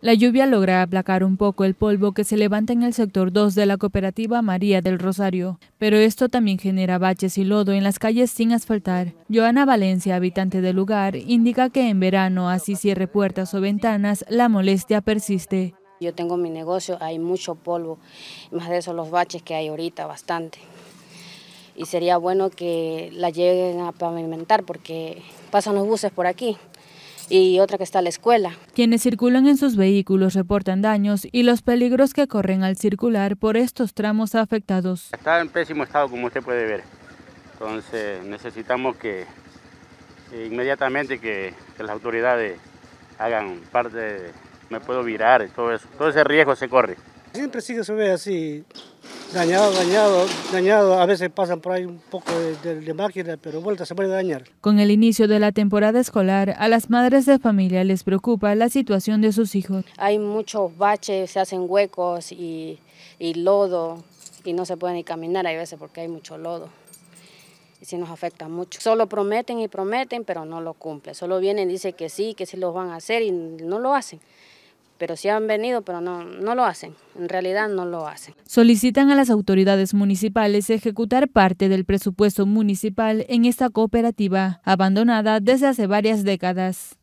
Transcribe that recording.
La lluvia logra aplacar un poco el polvo que se levanta en el sector 2 de la cooperativa María del Rosario, pero esto también genera baches y lodo en las calles sin asfaltar. Joana Valencia, habitante del lugar, indica que en verano, así cierre puertas o ventanas, la molestia persiste. Yo tengo mi negocio, hay mucho polvo, más de eso los baches que hay ahorita, bastante. Y sería bueno que la lleguen a pavimentar porque pasan los buses por aquí y otra que está en la escuela. Quienes circulan en sus vehículos reportan daños y los peligros que corren al circular por estos tramos afectados. Está en pésimo estado, como usted puede ver. Entonces necesitamos que inmediatamente que, las autoridades hagan parte me puedo virar todo eso. Todo ese riesgo se corre. Siempre sigue se ve así, dañado, dañado, dañado. A veces pasan por ahí un poco de, máquina, pero vuelta se puede dañar. Con el inicio de la temporada escolar, a las madres de familia les preocupa la situación de sus hijos. Hay muchos baches, se hacen huecos y, lodo, y no se pueden ni caminar a veces porque hay mucho lodo. Y si nos afecta mucho. Solo prometen y prometen, pero no lo cumplen. Solo vienen, y dicen que sí, que sí los van a hacer y no lo hacen pero sí han venido, pero no, no lo hacen, en realidad no lo hacen. Solicitan a las autoridades municipales ejecutar parte del presupuesto municipal en esta cooperativa, abandonada desde hace varias décadas.